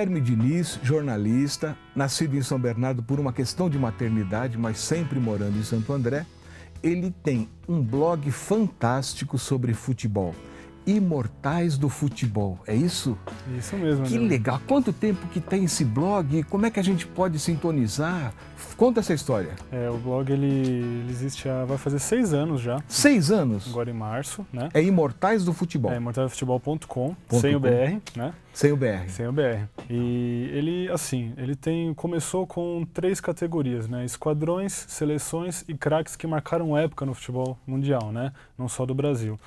Guilherme Diniz, jornalista, nascido em São Bernardo por uma questão de maternidade, mas sempre morando em Santo André, ele tem um blog fantástico sobre futebol. Imortais do Futebol, é isso? Isso mesmo. Que né? legal. Quanto tempo que tem esse blog? Como é que a gente pode sintonizar? Conta essa história. É, o blog ele, ele existe há, vai fazer seis anos já. Seis anos? Agora em março, né? É Imortais do Futebol. É imortaisdofutebol.com, sem o BR, né? Sem o BR. Sem o BR. E ele, assim, ele tem começou com três categorias, né? Esquadrões, seleções e craques que marcaram época no futebol mundial, né? Não só do Brasil.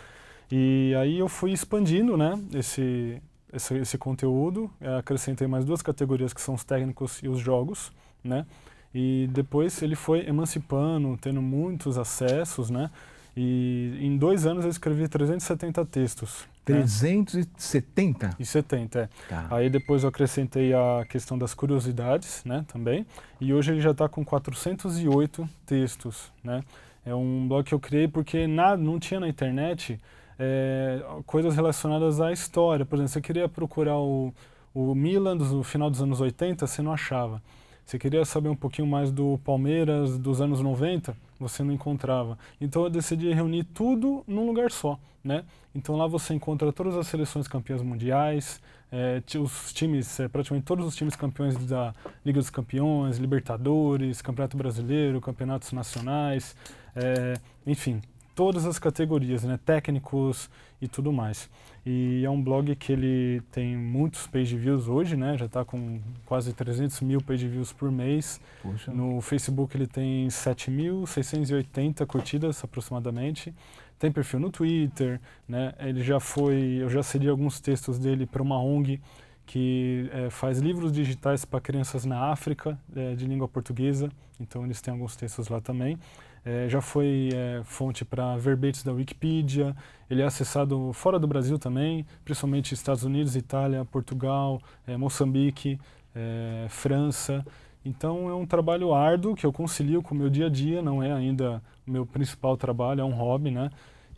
E aí eu fui expandindo né, esse, esse, esse conteúdo, eh, acrescentei mais duas categorias que são os técnicos e os jogos, né? E depois ele foi emancipando, tendo muitos acessos, né? E em dois anos eu escrevi 370 textos. 370? Né? E 70, é. Tá. Aí depois eu acrescentei a questão das curiosidades, né, também. E hoje ele já está com 408 textos, né. É um blog que eu criei porque nada, não tinha na internet é, coisas relacionadas à história. Por exemplo, você queria procurar o, o Milan no final dos anos 80, você não achava. Você queria saber um pouquinho mais do Palmeiras dos anos 90, você não encontrava. Então eu decidi reunir tudo num lugar só, né? Então lá você encontra todas as seleções campeãs mundiais, é, os times, é, praticamente todos os times campeões da Liga dos Campeões, Libertadores, Campeonato Brasileiro, Campeonatos Nacionais, é, enfim, todas as categorias, né, técnicos e tudo mais. E é um blog que ele tem muitos page views hoje, né, já está com quase 300 mil page views por mês. Puxa. No Facebook ele tem 7.680 curtidas aproximadamente. Tem perfil no Twitter, né, ele já foi, eu já cedi alguns textos dele para uma ONG que é, faz livros digitais para crianças na África, é, de língua portuguesa, então eles têm alguns textos lá também é, já foi é, fonte para verbetes da Wikipedia, ele é acessado fora do Brasil também, principalmente Estados Unidos, Itália, Portugal, é, Moçambique, é, França. Então é um trabalho árduo que eu concilio com o meu dia a dia, não é ainda o meu principal trabalho, é um hobby, né?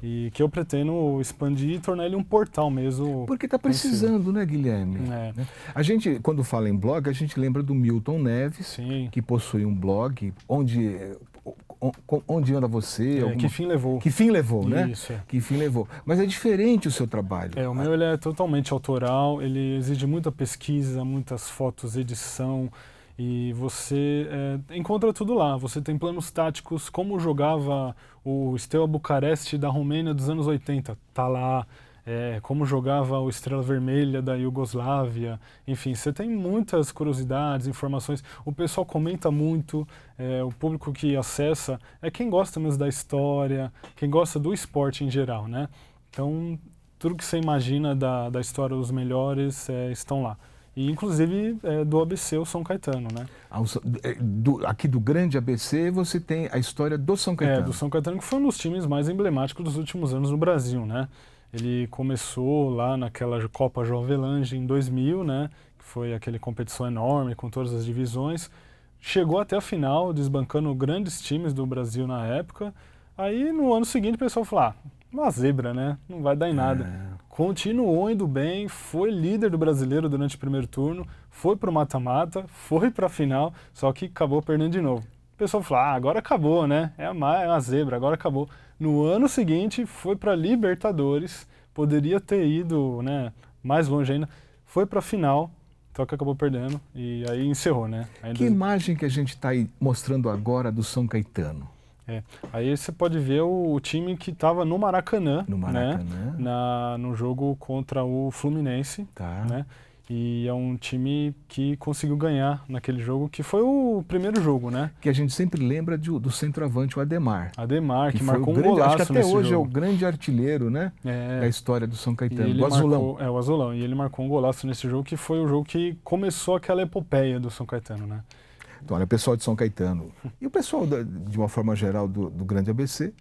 E que eu pretendo expandir e tornar ele um portal mesmo. Porque está precisando, né, Guilherme? É. Né? A gente, quando fala em blog, a gente lembra do Milton Neves, Sim. que possui um blog onde onde anda você. É, alguma... Que fim levou. Que fim levou, né? Isso, é. Que fim levou. Mas é diferente o seu trabalho. É, o meu ele é totalmente autoral, ele exige muita pesquisa, muitas fotos, edição. E você é, encontra tudo lá. Você tem planos táticos, como jogava o Steaua Bucareste da Romênia dos anos 80. Tá lá é, como jogava o Estrela Vermelha da Iugoslávia. Enfim, você tem muitas curiosidades, informações. O pessoal comenta muito, é, o público que acessa é quem gosta mesmo da história, quem gosta do esporte em geral, né? Então, tudo que você imagina da, da história, dos melhores é, estão lá. E, inclusive, é, do ABC, o São Caetano, né? Ah, é, aqui do grande ABC, você tem a história do São Caetano. É, do São Caetano, que foi um dos times mais emblemáticos dos últimos anos no Brasil, né? Ele começou lá naquela Copa Jovelange em 2000, né? Que foi aquele competição enorme com todas as divisões. Chegou até a final, desbancando grandes times do Brasil na época. Aí no ano seguinte o pessoal falou: ah, uma zebra, né? Não vai dar em nada. É. Continuou indo bem, foi líder do brasileiro durante o primeiro turno, foi pro mata-mata, foi pra final, só que acabou perdendo de novo o pessoal fala, ah, agora acabou, né? É uma, é uma zebra, agora acabou. No ano seguinte, foi para Libertadores, poderia ter ido né, mais longe ainda, foi para a final, só que acabou perdendo e aí encerrou, né? Aí que dois... imagem que a gente está mostrando agora do São Caetano? É, aí você pode ver o, o time que estava no Maracanã, no né? Maracanã. Né, na, no jogo contra o Fluminense, tá. né? E é um time que conseguiu ganhar naquele jogo, que foi o primeiro jogo, né? Que a gente sempre lembra de, do centroavante, o Ademar. Ademar, que, que marcou um golaço acho que até hoje é jogo. é o grande artilheiro, né? É. Da história do São Caetano, o Azulão. Marcou, é, o Azulão. E ele marcou um golaço nesse jogo, que foi o jogo que começou aquela epopeia do São Caetano, né? Então, olha, o pessoal de São Caetano e o pessoal, da, de uma forma geral, do, do grande ABC,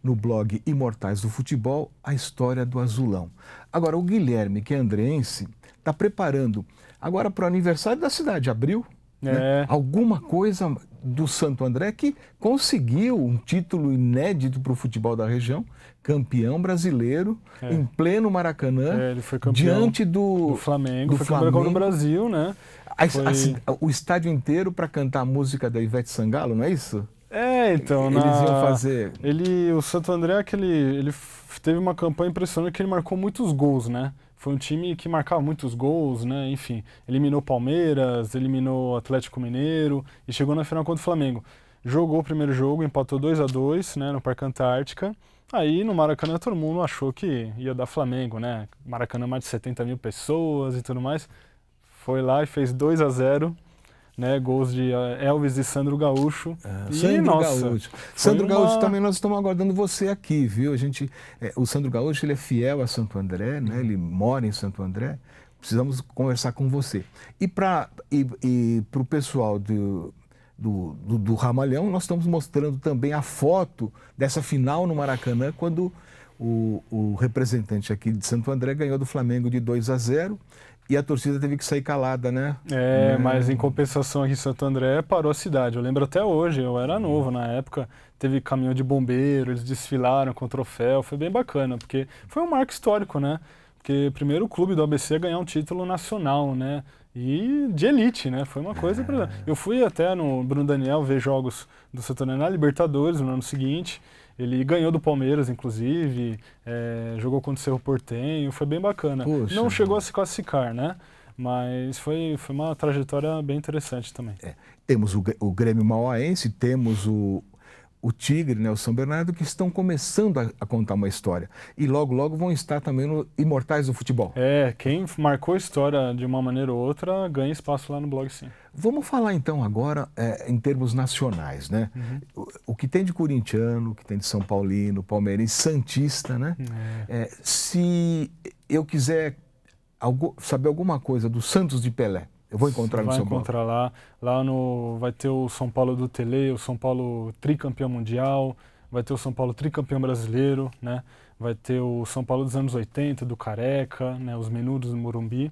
no blog Imortais do Futebol, a história do Azulão. Agora, o Guilherme, que é andrense está preparando agora para o aniversário da cidade, abril. Né? É. Né? Alguma coisa do Santo André que conseguiu um título inédito para o futebol da região, campeão brasileiro, é. em pleno Maracanã, é, ele foi campeão diante do, do Flamengo, do foi Flamengo. campeão do Brasil, né? A, assim, foi... a, assim, o estádio inteiro para cantar a música da Ivete Sangalo, não é isso? É, então, eles na... iam fazer. Ele, o Santo André, é aquele, ele teve uma campanha impressionante que ele marcou muitos gols, né? foi um time que marcava muitos gols, né? Enfim, eliminou Palmeiras, eliminou Atlético Mineiro e chegou na final contra o Flamengo. Jogou o primeiro jogo, empatou 2 a 2 né, no Parque Antártica. Aí no Maracanã todo mundo achou que ia dar Flamengo, né? Maracanã mais de 70 mil pessoas e tudo mais. Foi lá e fez 2 a 0 né, gols de eh, Elvis e Sandro Gaúcho. É, e, Sandro nossa, Gaúcho. Sandro uma... Gaúcho também nós estamos aguardando você aqui, viu? A gente, é, o Sandro Gaúcho ele é fiel a Santo André, né? Uhum. Ele mora em Santo André. Precisamos conversar com você. E para e, e o pessoal do, do, do, do Ramalhão, nós estamos mostrando também a foto dessa final no Maracanã, quando o, o representante aqui de Santo André ganhou do Flamengo de 2 a 0 e a torcida teve que sair calada, né? É, é, mas em compensação aqui em Santo André parou a cidade. Eu lembro até hoje, eu era novo na época, teve caminhão de bombeiro, eles desfilaram com troféu, foi bem bacana, porque foi um marco histórico, né? Porque primeiro o clube do ABC ganhar um título nacional, né? E de elite, né? Foi uma coisa. É. Eu fui até no Bruno Daniel ver jogos do Santo André na Libertadores no ano seguinte. Ele ganhou do Palmeiras, inclusive, é, jogou contra o Cerro Portenho, foi bem bacana. Não chegou a se classificar, né? Mas foi, foi uma trajetória bem interessante também. É. Temos o, o Grêmio Mauaense, temos o, o Tigre, né, o São Bernardo, que estão começando a, a, contar uma história. E logo, logo vão estar também no Imortais do Futebol. É, quem marcou história de uma maneira ou outra ganha espaço lá no blog, sim. Vamos falar então agora é, em termos nacionais, né? Uhum. O, o, que tem de corintiano, o que tem de São Paulino, palmeirense, Santista, né? É. É, se eu quiser algo, saber alguma coisa do Santos de Pelé, eu vou encontrar no São encontrar Paulo. lá. Lá no, vai ter o São Paulo do Tele, o São Paulo tricampeão mundial, vai ter o São Paulo tricampeão brasileiro, né? vai ter o São Paulo dos anos 80, do Careca, né? os menudos do Morumbi.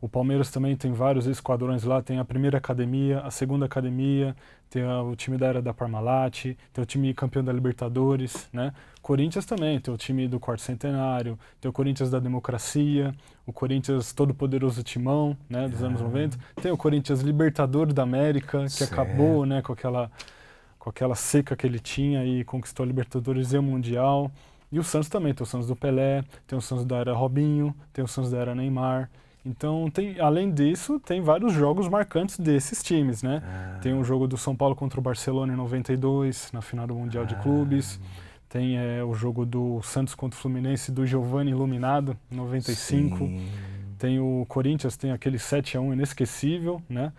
O Palmeiras também tem vários esquadrões lá, tem a primeira academia, a segunda academia, tem o time da era da Parmalat, tem o time campeão da Libertadores, né? Corinthians também, tem o time do quarto centenário, tem o Corinthians da democracia, o Corinthians todo poderoso timão, né, dos é. anos 90, ah. tem o Corinthians Libertador da América, que certo. acabou, né, com aquela com aquela seca que ele tinha e conquistou a Libertadores e o Mundial. E o Santos também, tem o Santos do Pelé, tem o Santos da era Robinho, tem o Santos da era Neymar. Então, tem, além disso, tem vários jogos marcantes desses times, né? Ah. Tem o jogo do São Paulo contra o Barcelona em 92, na final do Mundial ah. de Clubes. Tem é, o jogo do Santos contra o Fluminense do Giovanni Iluminado, em 95. Sim. Tem o Corinthians, tem aquele 7 a 1 inesquecível, né?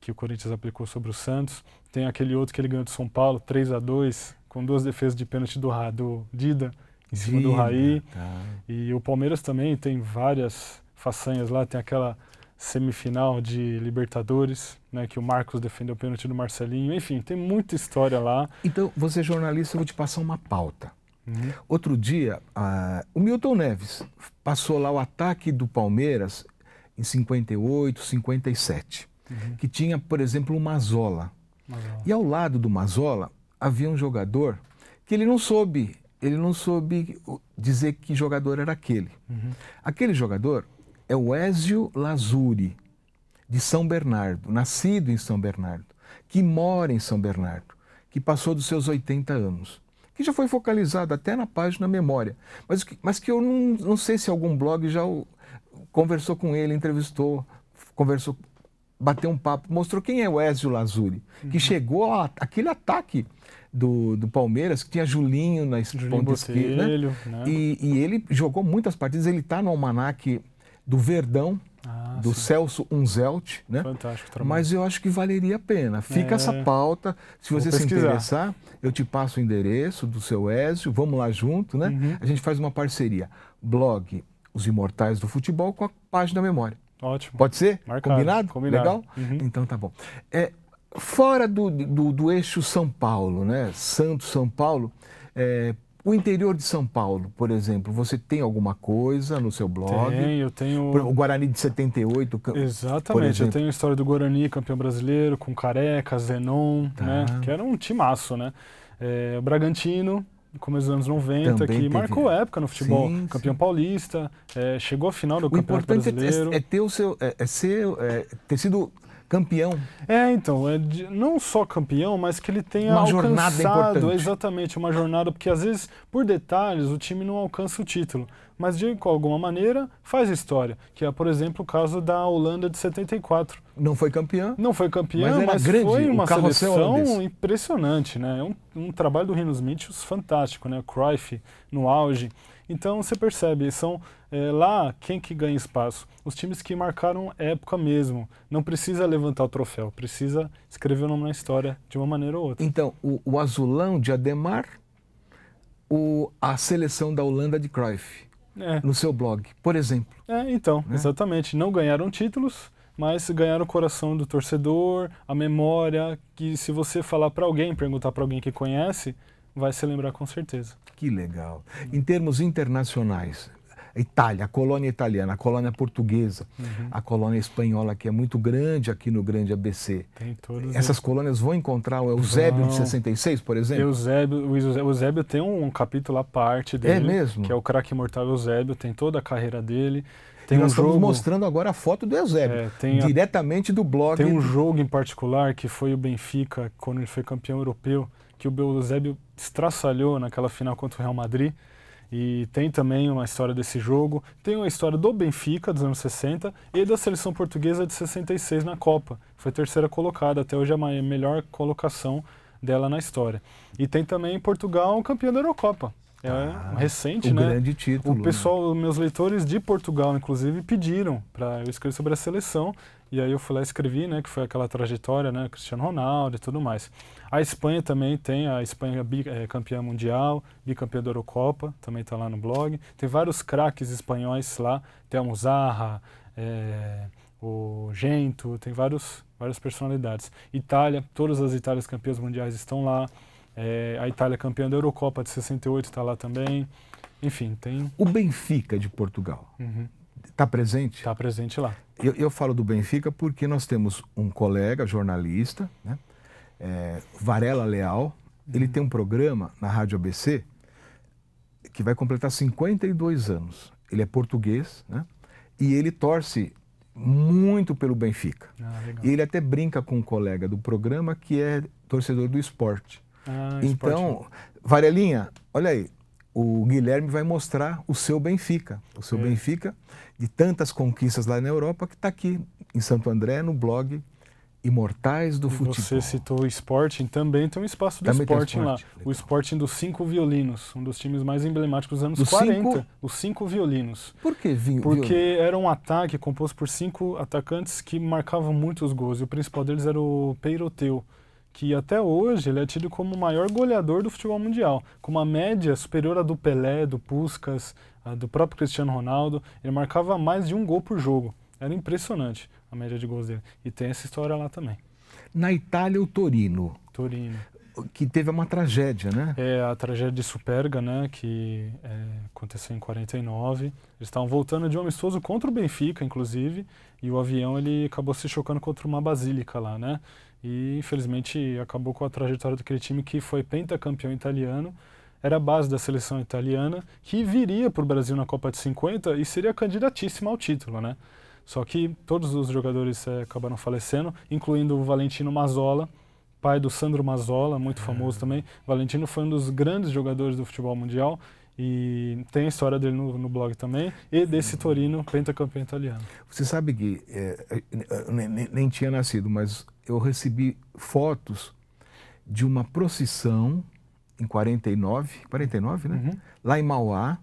Que o Corinthians aplicou sobre o Santos. Tem aquele outro que ele ganhou do São Paulo, 3 a 2 com duas defesas de pênalti do, do Dida em cima Dida, do Raí. Tá. E o Palmeiras também tem várias façanhas lá, tem aquela semifinal de Libertadores, né, que o Marcos defendeu o pênalti do Marcelinho. Enfim, tem muita história lá. Então, você é jornalista, eu vou te passar uma pauta. Uhum. Outro dia, o Milton Neves passou lá o ataque do Palmeiras em 58, 57, uhum. que tinha, por exemplo, o Mazola. Mazola. E ao lado do Mazola havia um jogador que ele não soube, ele não soube dizer que jogador era aquele. Uhum. Aquele jogador é o Ézio Lazuri, de São Bernardo, nascido em São Bernardo, que mora em São Bernardo, que passou dos seus 80 anos, que já foi focalizado até na página Memória, mas, mas que eu não, não sei se algum blog já o, conversou com ele, entrevistou, conversou, bateu um papo, mostrou quem é o Ézio Lazuri, uhum. que chegou a, aquele ataque do, do Palmeiras, que tinha Julinho na Julinho ponta esquerda. Né? né? E, e, ele jogou muitas partidas, ele está no almanac do Verdão, ah, do sim. Celso Unzelt, né? Fantástico trabalho. Mas eu acho que valeria a pena. Fica é... essa pauta. Se você se interessar, eu te passo o endereço do seu Ezio, vamos lá junto, né? Uhum. A gente faz uma parceria. Blog Os Imortais do Futebol com a página da memória. Ótimo. Pode ser? Marcado. Combinado? Combinado. Legal? Uhum. Então tá bom. É, fora do, do, do, eixo São Paulo, né? Santo São Paulo, é, o interior de São Paulo, por exemplo, você tem alguma coisa no seu blog? Tem, eu tenho. O Guarani de 78. Exatamente, eu tenho a história do Guarani, campeão brasileiro, com Careca, Zenon, tá. né? Que era um timaço, né? É, o Bragantino, começo dos anos 90, Também que teve... marcou época no futebol. Sim, campeão sim. paulista, é, chegou à final do o Campeonato é Brasileiro. É, é, ter o seu, é, é ser, é, ter sido campeão. É, então, é de, não só campeão, mas que ele tenha uma alcançado jornada importante. exatamente uma jornada, porque às vezes, por detalhes, o time não alcança o título, mas de alguma maneira faz história, que é, por exemplo, o caso da Holanda de 74. Não foi campeã? Não foi campeã, mas, é mas grande, foi uma seleção impressionante, né? É um, um trabalho do Rinos Mitchells fantástico, né? Cruyff no auge. Então você percebe, são é, lá quem que ganha espaço? Os times que marcaram época mesmo. Não precisa levantar o troféu, precisa escrever o nome na história de uma maneira ou outra. Então, o, o azulão de Ademar, o, a seleção da Holanda de Cruyff, é. no seu blog, por exemplo. É, então, né? exatamente. Não ganharam títulos, mas ganharam o coração do torcedor, a memória, que se você falar para alguém, perguntar para alguém que conhece, vai se lembrar com certeza. Que legal. Em termos internacionais, a Itália, a colônia italiana, a colônia portuguesa, uhum. a colônia espanhola, que é muito grande aqui no Grande ABC. Tem todas. Essas eles. colônias vão encontrar o Eusébio de 66, por exemplo? Eusébio, o Eusébio tem um capítulo à parte é dele. É mesmo? Que é o craque imortal Eusébio, tem toda a carreira dele. Tem nós um estamos jogo... mostrando agora a foto do Eusébio, é, diretamente a... do blog. Tem um jogo em particular que foi o Benfica, quando ele foi campeão europeu que o Beuzébio estraçalhou naquela final contra o Real Madrid. E tem também uma história desse jogo. Tem uma história do Benfica dos anos 60 e da seleção portuguesa de 66 na Copa. Foi terceira colocada, até hoje é a melhor colocação dela na história. E tem também Portugal campeã da Eurocopa. É ah, recente, um né? grande título. O pessoal, né? meus leitores de Portugal, inclusive, pediram para eu escrever sobre a seleção e aí eu fui lá e escrevi, né, que foi aquela trajetória, né, Cristiano Ronaldo e tudo mais. A Espanha também tem, a Espanha é, campeã mundial, bicampeã da Eurocopa, também está lá no blog. Tem vários craques espanhóis lá, tem a Muzarra, é, o Gento, tem vários, várias personalidades. Itália, todas as Itálias campeãs mundiais estão lá. É, a Itália campeã da Eurocopa de 68 está lá também. Enfim, tem... O Benfica de Portugal. Uhum. Está presente? Está presente lá. Eu, eu, falo do Benfica porque nós temos um colega jornalista, né? É, Varela Leal. Ele uhum. tem um programa na Rádio ABC que vai completar 52 anos. Ele é português, né? E ele torce muito pelo Benfica. Ah, e ele até brinca com um colega do programa que é torcedor do esporte. Ah, então, esporte. Né? Varelinha, olha aí, o Guilherme vai mostrar o seu Benfica. O seu é. Benfica, de tantas conquistas lá na Europa, que está aqui em Santo André, no blog Imortais do e Futebol. Você citou o Sporting, também tem um espaço do Sporting, lá. Legal. O Sporting dos Cinco Violinos, um dos times mais emblemáticos dos anos do 40. Cinco? Os Cinco Violinos. Por que vinho? Porque violino? era um ataque composto por cinco atacantes que marcavam muitos gols. E o principal deles era o Peiroteu que até hoje ele é tido como o maior goleador do futebol mundial, com uma média superior à do Pelé, do Puskas, do próprio Cristiano Ronaldo. Ele marcava mais de um gol por jogo. Era impressionante a média de gols dele. E tem essa história lá também. Na Itália, o Torino. Torino. Que teve uma tragédia, né? É, a tragédia de Superga, né? Que é, aconteceu em 49. Eles estavam voltando de um amistoso contra o Benfica, inclusive. E o avião ele acabou se chocando contra uma basílica lá, né? e infelizmente acabou com a trajetória daquele time que foi pentacampeão italiano, era a base da seleção italiana, que viria para o Brasil na Copa de 50 e seria candidatíssima ao título, né? Só que todos os jogadores é, acabaram falecendo, incluindo o Valentino Mazzola, pai do Sandro Mazzola, muito é. famoso também. Valentino foi um dos grandes jogadores do futebol mundial e tem a história dele no, no blog também, e desse Torino, pentacampeão italiano. Você sabe que é, nem, nem, tinha nascido, mas eu recebi fotos de uma procissão em 49, 49, né? Uhum. Lá em Mauá,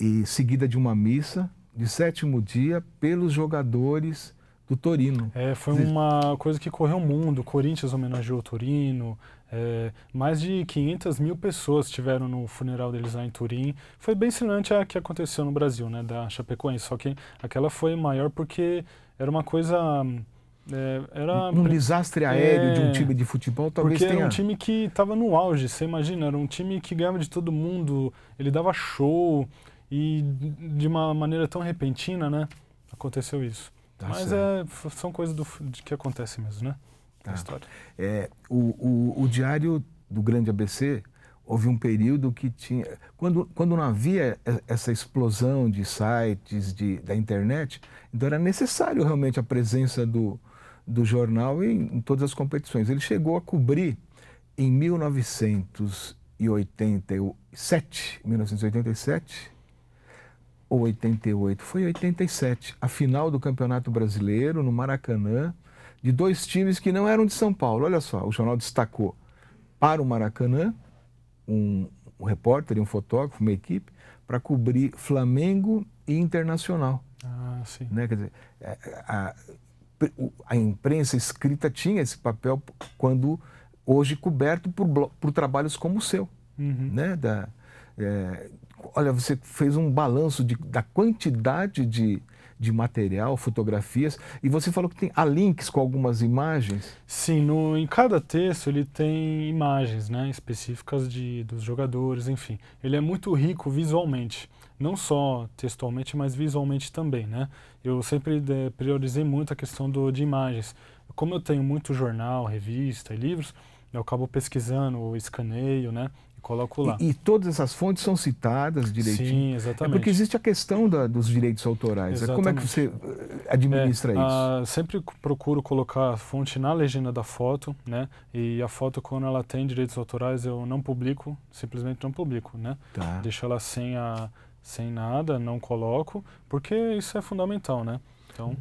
e seguida de uma missa de sétimo dia pelos jogadores do Torino. É, foi uma coisa que correu o mundo. Corinthians homenageou o Torino. É, mais de 500 mil pessoas tiveram no funeral deles lá em Turim. Foi bem semelhante a que aconteceu no Brasil, né, da Chapecoense. Só que aquela foi maior porque era uma coisa hum, é, era um desastre aéreo é, de um é. time de futebol, talvez porque tenha. era um time que estava no auge, você imagina, era um time que ganhava de todo mundo, ele dava show e de uma maneira tão repentina, né? Aconteceu isso. Tá Mas é, são coisas do, de que acontece mesmo, né? Tá. A história. É, o, o, o, diário do Grande ABC houve um período que tinha quando quando não havia essa explosão de sites de, da internet, então era necessário realmente a presença do do jornal em, em todas as competições. Ele chegou a cobrir em 1987, 1987 ou 88, foi 87, a final do Campeonato Brasileiro no Maracanã, de dois times que não eram de São Paulo. Olha só, o jornal destacou para o Maracanã um, um repórter e um fotógrafo, uma equipe, para cobrir Flamengo e Internacional. Ah, sim. Né? Quer dizer, é, é, a, a, a imprensa escrita tinha esse papel quando hoje coberto por, por trabalhos como o seu. Uhum. Né? Da, é, olha, você fez um balanço de, da quantidade de de material, fotografias. E você falou que tem, há links com algumas imagens? Sim, no, em cada texto ele tem imagens né, específicas de, dos jogadores, enfim. Ele é muito rico visualmente, não só textualmente, mas visualmente também. Né? Eu sempre de, priorizei muito a questão do, de imagens. Como eu tenho muito jornal, revista e livros, eu acabo pesquisando, escaneio, né? Coloco lá. E, e todas essas fontes são citadas direitinho. Sim, exatamente. É porque existe a questão da, dos direitos autorais. Exatamente. É, como é que você eh, administra é, isso? A, ah, sempre procuro colocar a fonte na legenda da foto, né? E a foto, quando ela tem direitos autorais, eu não publico, simplesmente não publico, né? Tá. Deixo ela sem, a, sem nada, não coloco, porque isso é fundamental, né? Então,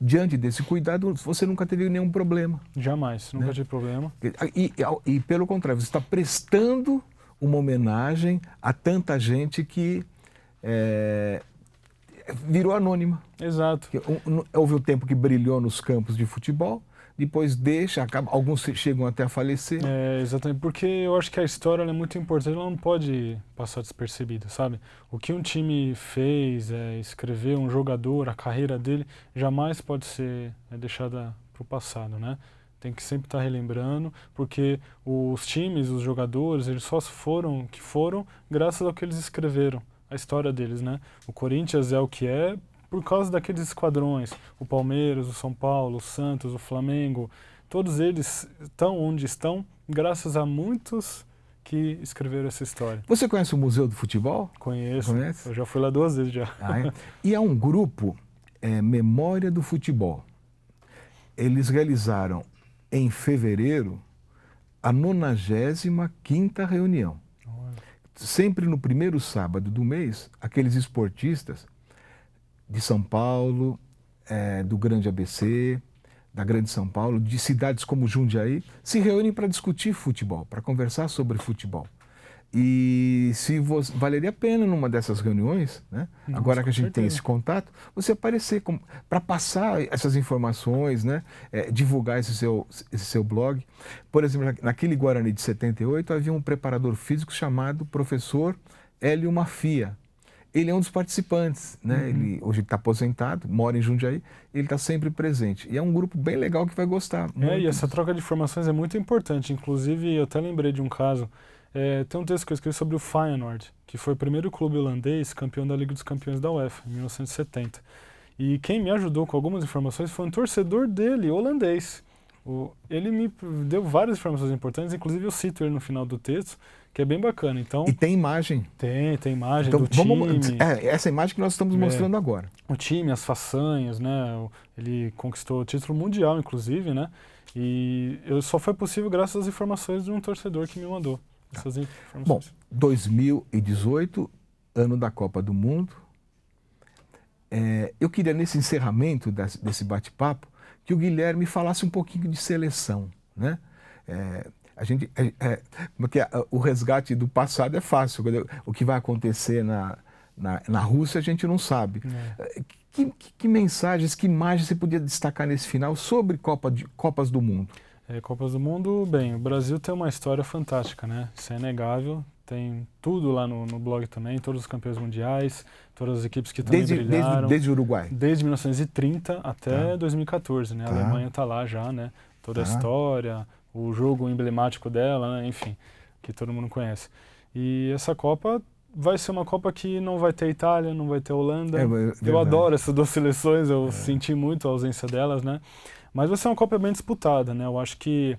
diante desse cuidado, você nunca teve nenhum problema. Jamais, nunca né? tive problema. E, e, e, pelo contrário, você está prestando uma homenagem a tanta gente que é, virou anônima. Exato. Houve o tempo que brilhou nos campos de futebol, depois deixa, acaba, alguns chegam até a falecer. É, exatamente, porque eu acho que a história é muito importante, ela não pode passar despercebida, sabe? O que um time fez, é, escreveu, um jogador, a carreira dele, jamais pode ser é, deixada para o passado, né? tem que sempre estar tá relembrando, porque os times, os jogadores, eles só foram que foram graças ao que eles escreveram, a história deles, né? O Corinthians é o que é por causa daqueles esquadrões, o Palmeiras, o São Paulo, o Santos, o Flamengo, todos eles estão onde estão graças a muitos que escreveram essa história. Você conhece o Museu do Futebol? Conheço. Conhece? Eu já fui lá duas vezes já. Ah, é? E é um grupo é, Memória do Futebol. Eles realizaram em fevereiro, a 95 reunião. Sempre no primeiro sábado do mês, aqueles esportistas de São Paulo, é, do Grande ABC, da Grande São Paulo, de cidades como Jundiaí, se reúnem para discutir futebol, para conversar sobre futebol. E se você, valeria a pena numa dessas reuniões, né? Nossa, agora que a gente certeza. tem esse contato, você aparecer para passar essas informações, né? É, divulgar esse seu, esse seu blog. Por exemplo, naquele Guarani de 78 havia um preparador físico chamado professor Hélio Mafia. Ele é um dos participantes, né? Uhum. Ele hoje está aposentado, mora em Jundiaí, ele está sempre presente. E é um grupo bem legal que vai gostar. É, e essa troca de informações é muito importante. Inclusive, eu até lembrei de um caso é, tem um texto que eu escrevi sobre o Feyenoord, que foi o primeiro clube holandês campeão da Liga dos Campeões da UEFA, em 1970. E quem me ajudou com algumas informações foi um torcedor dele, holandês. O, ele me deu várias informações importantes, inclusive eu cito ele no final do texto, que é bem bacana. Então, e tem imagem? Tem, tem imagem então, do vamos, time. É, essa imagem que nós estamos é. mostrando agora. O time, as façanhas, né? Ele conquistou o título mundial, inclusive, né? E eu, só foi possível graças às informações de um torcedor que me mandou. Tá. essas informações. Bom, 2018, ano da Copa do Mundo. É, eu queria, nesse encerramento desse, desse bate-papo, que o Guilherme falasse um pouquinho de seleção. Né? É, a gente, é, é porque o resgate do passado é fácil. O que vai acontecer na, na, na Rússia a gente não sabe. É. É, que, que, que, mensagens, que imagens você podia destacar nesse final sobre Copa de, Copas do Mundo? É, Copas do Mundo, bem, o Brasil tem uma história fantástica, né? Isso é inegável. Tem tudo lá no, no blog também, todos os campeões mundiais, todas as equipes que também desde, brilharam. Desde, desde o Uruguai? Desde 1930 até tá. 2014, né? Tá. A Alemanha está lá já, né? Toda tá. a história, o jogo emblemático dela, né? enfim, que todo mundo conhece. E essa Copa vai ser uma Copa que não vai ter Itália, não vai ter Holanda. É, é eu adoro essas duas seleções, eu é. senti muito a ausência delas, né? Mas vai ser é uma Copa bem disputada, né? Eu acho que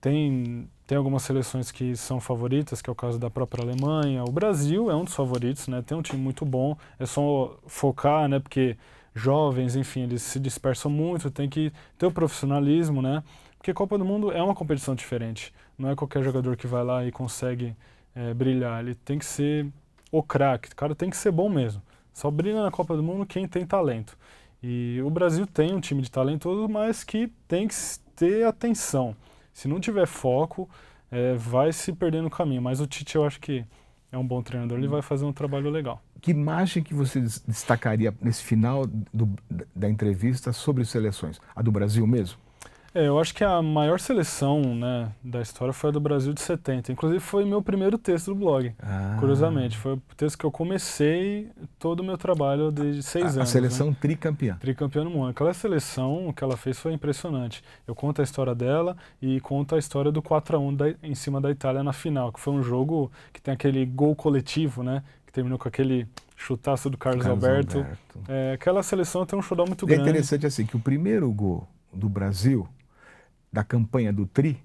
tem, tem algumas seleções que são favoritas, que é o caso da própria Alemanha. O Brasil é um dos favoritos, né? Tem um time muito bom. É só focar, né? Porque jovens, enfim, eles se dispersam muito, tem que ter o profissionalismo, né? Porque Copa do Mundo é uma competição diferente. Não é qualquer jogador que vai lá e consegue é, brilhar. Ele tem que ser o craque. O cara tem que ser bom mesmo. Só brilha na Copa do Mundo quem tem talento. E o Brasil tem um time de talentoso, mas que tem que ter atenção. Se não tiver foco, é, vai se perder no caminho. Mas o Tite, eu acho que é um bom treinador, ele vai fazer um trabalho legal. Que imagem que você destacaria nesse final do, da entrevista sobre seleções? A do Brasil mesmo? É, eu acho que a maior seleção né, da história foi a do Brasil de 70. Inclusive, foi meu primeiro texto do blog, ah. curiosamente. Foi o texto que eu comecei todo o meu trabalho desde seis a, anos. A né? seleção né? tricampeã. Tricampeã no mundo. Aquela seleção que ela fez foi impressionante. Eu conto a história dela e conto a história do 4x1 em cima da Itália na final, que foi um jogo que tem aquele gol coletivo, né? Que terminou com aquele chutaço do Carlos, Carlos Alberto. Alberto. É, aquela seleção tem um showdown muito é grande. É interessante assim, que o primeiro gol do Brasil da campanha do Tri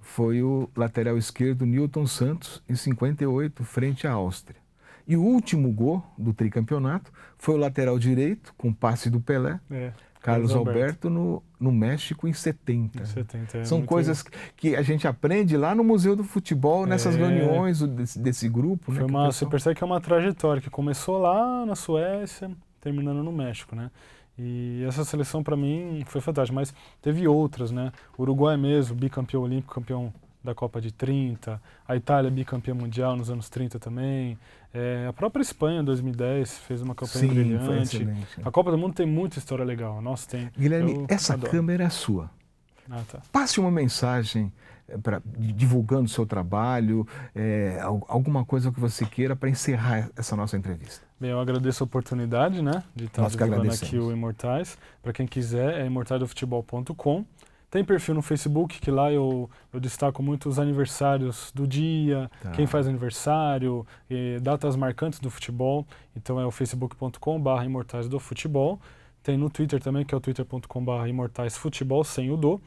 foi o lateral esquerdo Newton Santos, em 58, frente à Áustria. E o último gol do tricampeonato foi o lateral direito, com passe do Pelé, é, Carlos Alberto, Alberto no, no, México em 70. Em 70 é, São coisas que a gente aprende lá no Museu do Futebol, é. nessas é... reuniões desse, desse grupo. Né, uma, Você percebe que é uma trajetória que começou lá na Suécia, terminando no México, né? E essa seleção para mim foi fantástica, mas teve outras, né? O Uruguai mesmo, bicampeão olímpico, campeão da Copa de 30, a Itália bicampeã mundial nos anos 30 também, é, a própria Espanha em 2010 fez uma campanha Sim, brilhante. a Copa do Mundo tem muita história legal, nossa tem. Guilherme, Eu essa adoro. câmera é sua. Ah, tá. Passe uma mensagem eh, para divulgando o seu trabalho, é, alguma coisa que você queira para encerrar essa nossa entrevista. Bem, eu agradeço a oportunidade, né, de estar divulgando aqui o Imortais. Para quem quiser, é imortaisdofutebol.com. Tem perfil no Facebook, que lá eu, eu destaco muito os aniversários do dia, tá. quem faz aniversário, datas marcantes do futebol. Então é o facebook.com.br imortais do futebol. Tem no Twitter também, que é o twitter.com.br imortais futebol, sem o do.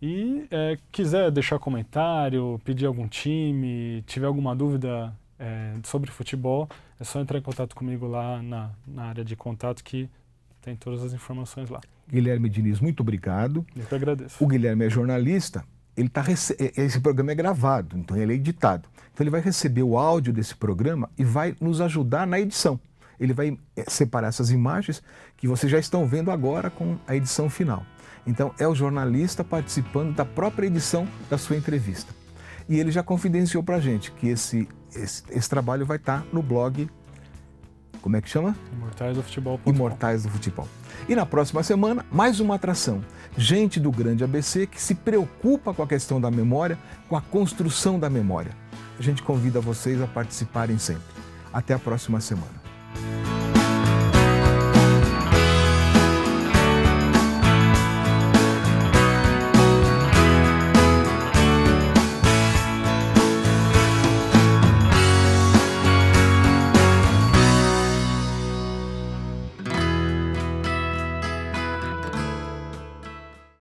E é, quiser deixar comentário, pedir algum time, tiver alguma dúvida é, sobre futebol, é só entrar em contato comigo lá na, na área de contato que tem todas as informações lá. Guilherme Diniz, muito obrigado. Eu que agradeço. O Guilherme é jornalista, ele tá rece... esse programa é gravado, então ele é editado. Então ele vai receber o áudio desse programa e vai nos ajudar na edição. Ele vai é, separar essas imagens que vocês já estão vendo agora com a edição final. Então é o jornalista participando da própria edição da sua entrevista. E ele já confidenciou para a gente que esse, esse, esse trabalho vai estar tá no blog. Como é que chama? Imortais do Futebol. Imortais do Futebol. E na próxima semana, mais uma atração. Gente do Grande ABC que se preocupa com a questão da memória, com a construção da memória. A gente convida vocês a participarem sempre. Até a próxima semana.